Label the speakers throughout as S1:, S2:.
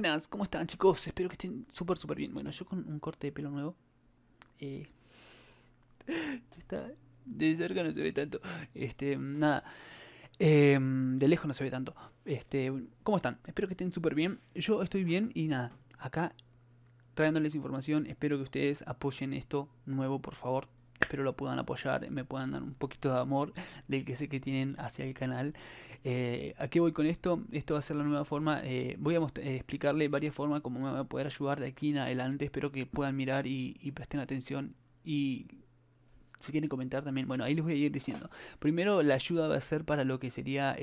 S1: Buenas, ¿cómo están chicos? Espero que estén súper, súper bien. Bueno, yo con un corte de pelo nuevo. Eh, de cerca no se ve tanto. Este, nada. Em, de lejos no se ve tanto. Este, ¿Cómo están? Espero que estén súper bien. Yo estoy bien y nada. Acá trayéndoles información. Espero que ustedes apoyen esto nuevo, por favor espero lo puedan apoyar, me puedan dar un poquito de amor del que sé que tienen hacia el canal. Eh, ¿A qué voy con esto? Esto va a ser la nueva forma. Eh, voy a eh, explicarle varias formas como me va a poder ayudar de aquí en adelante. Espero que puedan mirar y, presten atención y si quieren comentar también, bueno, ahí les voy a ir diciendo. Primero, la ayuda va a ser para lo que sería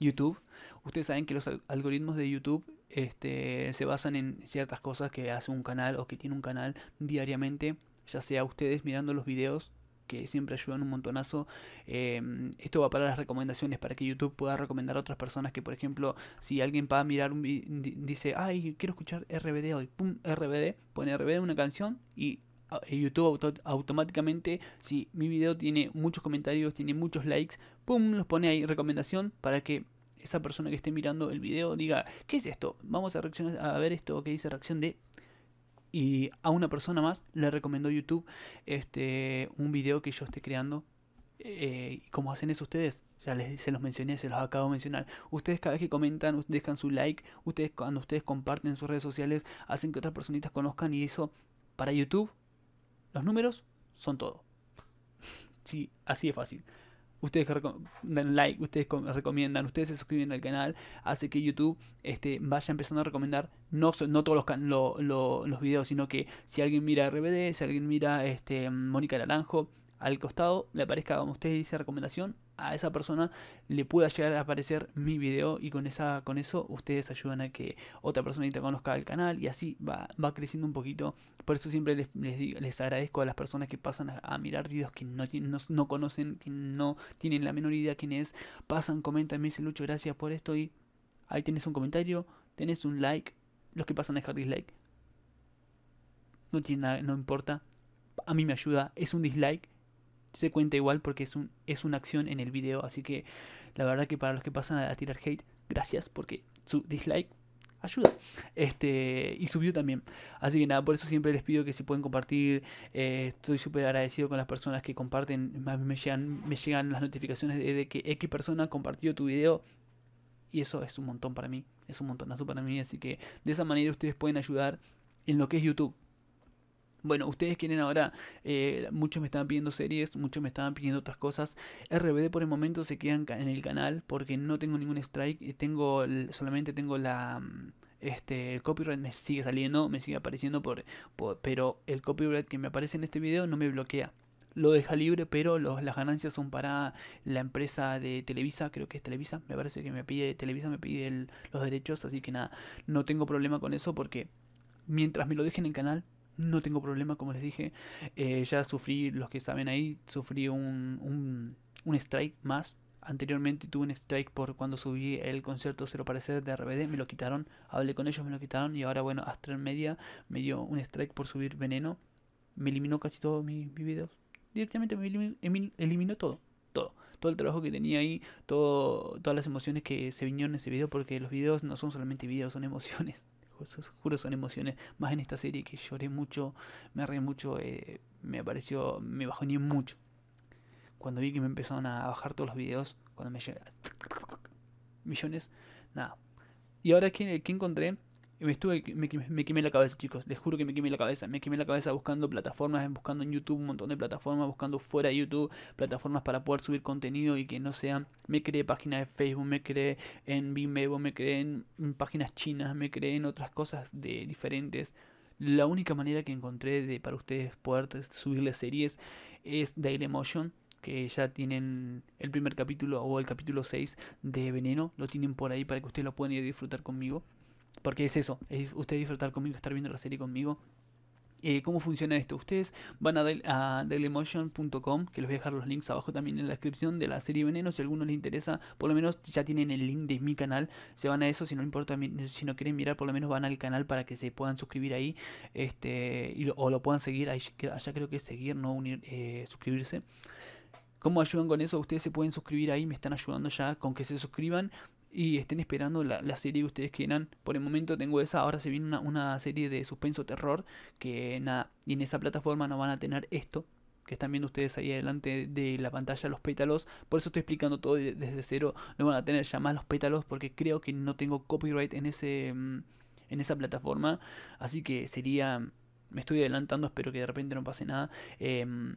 S1: YouTube. Ustedes saben que los algoritmos de YouTube este, se basan en ciertas cosas que hace un canal o que tiene un canal diariamente ya sea ustedes mirando los videos que siempre ayudan un montonazo. Em, esto va para las recomendaciones, para que YouTube pueda recomendar a otras personas que, por ejemplo, si alguien va a mirar un dice, ay, quiero escuchar RBD hoy, pum, RBD, pone RBD una canción y YouTube automáticamente, si mi video tiene muchos comentarios, tiene muchos likes, pum, los pone ahí recomendación para que esa persona que esté mirando el video diga, ¿qué es esto? Vamos a, reaccionar, a ver esto que dice reacción de y a una persona más le recomendó YouTube este, un video que yo esté creando. Eh, ¿Cómo hacen eso ustedes? Ya les, se los mencioné, se los acabo de mencionar. Ustedes cada vez que comentan, dejan su like, ustedes cuando ustedes comparten sus redes sociales, hacen que otras personitas conozcan y eso, para YouTube, los números son todo. sí, así de fácil ustedes dan like, ustedes recomiendan, ustedes se suscriben al canal, hace que YouTube este, vaya empezando a recomendar no, no todos los, los videos, sino que si alguien mira RBD, si alguien mira este, Mónica Naranjo, al costado le aparezca, como usted dice, recomendación, a esa persona le pueda llegar a aparecer mi video y con, esa, con eso ustedes ayudan a que otra personita conozca el canal y así va, creciendo un poquito. Por eso siempre les, les, agradezco a las personas que pasan a, mirar videos que no, no, conocen, que no tienen la menor idea quién es, pasan, comentan, me dicen mucho gracias por esto y ahí tenés un comentario, tenés un like, los que pasan a dejar dislike. No tiene nada, no importa. A mí me ayuda, es un dislike se cuenta igual porque es, un, es una acción en el video. Así que la verdad que para los que pasan a, tirar hate, gracias porque su dislike ayuda. Este, y subió también. Así que nada, por eso siempre les pido que si pueden compartir. Eh, estoy súper agradecido con las personas que comparten. me llegan, me llegan las notificaciones de, que X persona compartió tu video. Y eso es un montón para mí. Es un montonazo para mí. Así que de esa manera ustedes pueden ayudar en lo que es YouTube. Bueno, ustedes quieren ahora, eh, muchos me estaban pidiendo series, muchos me estaban pidiendo otras cosas. RBD por el momento se quedan en el canal porque no tengo ningún strike, eh, tengo solamente tengo la mm, este el copyright me sigue saliendo, me sigue apareciendo por, pero el copyright que me aparece en este video no me bloquea lo deja libre, pero los, las ganancias son para la empresa de Televisa, creo que es Televisa, me parece que me pide Televisa, me pide los derechos, así que nada, no tengo problema con eso porque mientras me lo dejen en el canal, no tengo problema, como les dije. Eh, ya sufrí, los que saben ahí, sufrí un, un, un, strike más. Anteriormente tuve un strike por cuando subí el concierto Cero Parecer de RBD, me lo quitaron, hablé con ellos, me lo quitaron y ahora bueno, Astral Media me dio un strike por subir Veneno, me eliminó casi todos mis, videos, directamente me eliminó, eliminó todo, todo todo el trabajo que tenía ahí, todo, todas las emociones que se vinieron en ese video, porque los videos no son solamente videos, son emociones juro son emociones, más en esta serie que lloré mucho, me reí mucho, eh, me pareció, me bajó ni mucho. Cuando vi que me empezaron a bajar todos los videos, cuando me a millones, nada. Y ahora que encontré y me estuve, me, quemé la cabeza, chicos. Les juro que me quemé la cabeza. Me quemé la cabeza buscando plataformas, buscando en YouTube un montón de plataformas, buscando fuera de YouTube plataformas para poder subir contenido y que no sean. Me creé páginas de Facebook, me creé en Vimeo, me creé en, páginas chinas, me creé en otras cosas de diferentes. La única manera que encontré de, para ustedes poder subirles series es Motion que ya tienen el primer capítulo o el capítulo 6 de Veneno, lo tienen por ahí para que ustedes lo puedan ir a disfrutar conmigo. Porque es eso, es ustedes disfrutar conmigo, estar viendo la serie conmigo. Eh, ¿Cómo funciona esto? Ustedes van a, dailymotion.com, que les voy a dejar los links abajo también en la descripción de la serie Veneno. Si a alguno les interesa, por lo menos ya tienen el link de mi canal. Se van a eso, si no importa, si no quieren mirar, por lo menos van al canal para que se puedan suscribir ahí. Este, o lo puedan seguir, allá creo que es seguir, no unir, eh, suscribirse. ¿Cómo ayudan con eso? Ustedes se pueden suscribir ahí, me están ayudando ya con que se suscriban y estén esperando la, la, serie que ustedes quieran. Por el momento tengo esa, ahora se viene una, una, serie de suspenso terror que nada, y en esa plataforma no van a tener esto que están viendo ustedes ahí adelante de la pantalla, los pétalos. Por eso estoy explicando todo desde cero. No van a tener ya más los pétalos porque creo que no tengo copyright en ese mm, en esa plataforma. Así que sería me estoy adelantando, espero que de repente no pase nada. Em,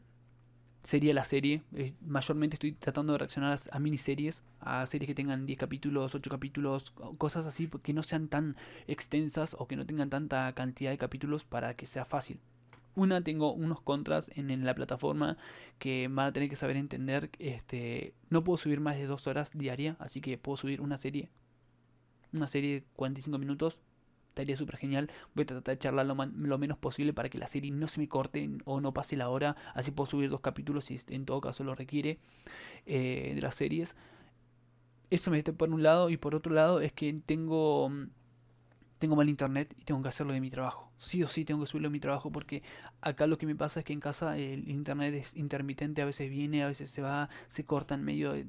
S1: sería la serie. mayormente estoy tratando de reaccionar a, miniseries, a series que tengan 10 capítulos, 8 capítulos, cosas así que no sean tan extensas o que no tengan tanta cantidad de capítulos para que sea fácil. Una, tengo unos contras en, en la plataforma que van a tener que saber entender. Este, no puedo subir más de 2 horas diaria, así que puedo subir una serie. Una serie de 45 minutos estaría súper genial. Voy a tratar de charlar lo, menos posible para que la serie no se me corte o no pase la hora. Así puedo subir dos capítulos si en todo caso lo requiere eh, de las series. Eso me está por un lado y por otro lado es que tengo mm, tengo mal internet y tengo que hacerlo de mi trabajo. Sí o sí tengo que subirlo de mi trabajo porque acá lo que me pasa es que en casa el internet es intermitente, a veces viene, a veces se va, se corta en medio, de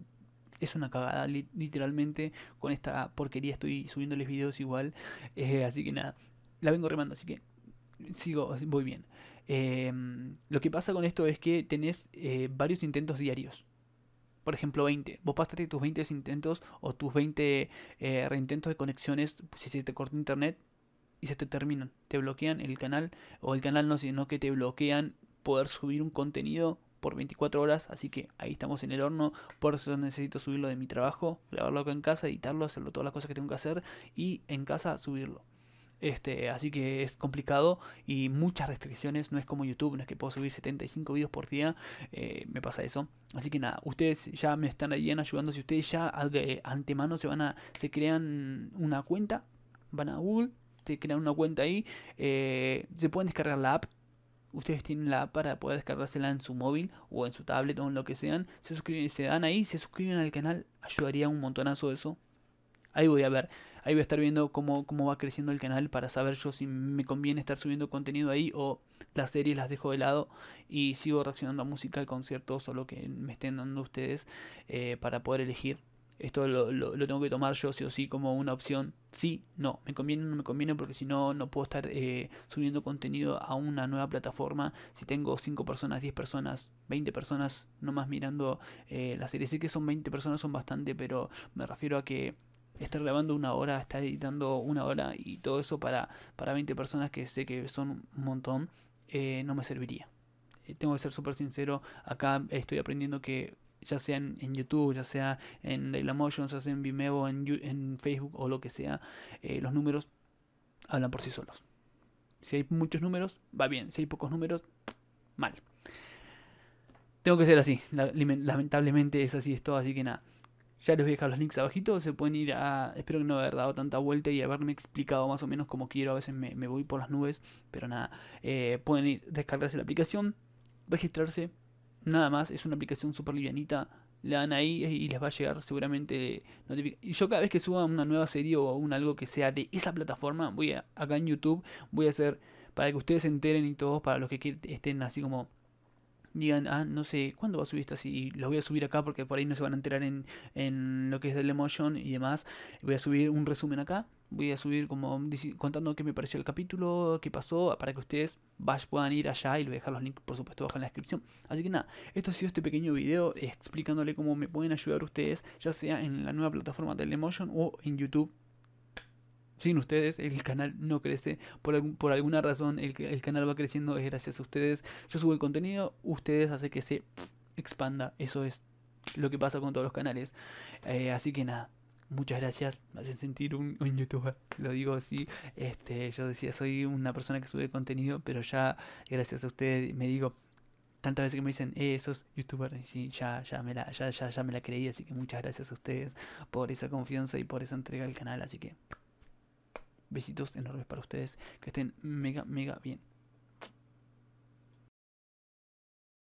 S1: es una cagada, literalmente. Con esta porquería estoy subiéndoles videos igual. Eh, así que nada, la vengo remando, así que sigo, voy bien. Em, lo que pasa con esto es que tenés eh, varios intentos diarios. Por ejemplo, 20. Vos pasaste tus 20 intentos o tus 20 eh, reintentos de conexiones. Si se te corta internet, y se te terminan. Te bloquean el canal o el canal no, sino que te bloquean poder subir un contenido por 24 horas, así que ahí estamos en el horno, por eso necesito subirlo de mi trabajo, grabarlo acá en casa, editarlo, hacerlo todas las cosas que tengo que hacer y en casa subirlo. Este, así que es complicado y muchas restricciones. No es como YouTube, no es que puedo subir 75 videos por día. Eh, me pasa eso. Así que nada, ustedes ya me están ahí ayudando. Si ustedes ya de antemano se van a, se crean una cuenta, van a Google, se crean una cuenta ahí, eh, se pueden descargar la app ustedes tienen la app para poder descargársela en su móvil o en su tablet o en lo que sean. Se suscriben, se dan ahí, se suscriben al canal, ayudaría un montonazo eso. Ahí voy a ver, ahí voy a estar viendo cómo, cómo va creciendo el canal para saber yo si me conviene estar subiendo contenido ahí o las series las dejo de lado y sigo reaccionando a música, conciertos o lo que me estén dando ustedes eh, para poder elegir esto lo, tengo que tomar yo sí o sí como una opción. Sí, no, me conviene o no me conviene porque si no, no puedo estar eh, subiendo contenido a una nueva plataforma. Si tengo 5 personas, 10 personas, 20 personas nomás mirando eh, la serie. Sé que son 20 personas, son bastante, pero me refiero a que estar grabando una hora, estar editando una hora y todo eso para, para 20 personas que sé que son un montón, eh, no me serviría. Tengo que ser súper sincero, acá estoy aprendiendo que ya sea en, YouTube, ya sea en Dailymotion, ya sea en Vimeo, en, Facebook o lo que sea, eh, los números hablan por sí solos. Si hay muchos números, va bien. Si hay pocos números, mal. Tengo que ser así. Lamentablemente es así esto, así que nada. Ya les voy a dejar los links abajito, se pueden ir a... Espero que no haber dado tanta vuelta y haberme explicado más o menos como quiero, a veces me, voy por las nubes, pero nada, eh, pueden ir, descargarse la aplicación, registrarse, Nada más, es una aplicación súper livianita. La dan ahí y les va a llegar seguramente Y yo cada vez que suba una nueva serie o un algo que sea de esa plataforma, voy a, acá en YouTube, voy a hacer para que ustedes se enteren y todos, para los que estén así como digan, ah, no sé, ¿cuándo va a subir esto Si lo voy a subir acá porque por ahí no se van a enterar en, lo que es del emotion y demás. Voy a subir un resumen acá. Voy a subir como contando qué me pareció el capítulo, qué pasó, para que ustedes puedan ir allá y les voy a dejar los links por supuesto abajo en la descripción. Así que nada, esto ha sido este pequeño video explicándole cómo me pueden ayudar ustedes, ya sea en la nueva plataforma de Lemotion o en YouTube sin ustedes el canal no crece. Por, por alguna razón el, el, canal va creciendo es gracias a ustedes. Yo subo el contenido, ustedes hacen que se expanda. Eso es lo que pasa con todos los canales. Eh, así que nada. Muchas gracias, me hacen sentir un, youtuber, lo digo así. Este, yo decía, soy una persona que sube contenido, pero ya gracias a ustedes me digo, tantas veces que me dicen, eh, sos youtuber, y ya, ya me la, ya, ya, ya me la creí, así que muchas gracias a ustedes por esa confianza y por esa entrega al canal, así que Besitos enormes para ustedes. Que estén mega, mega bien.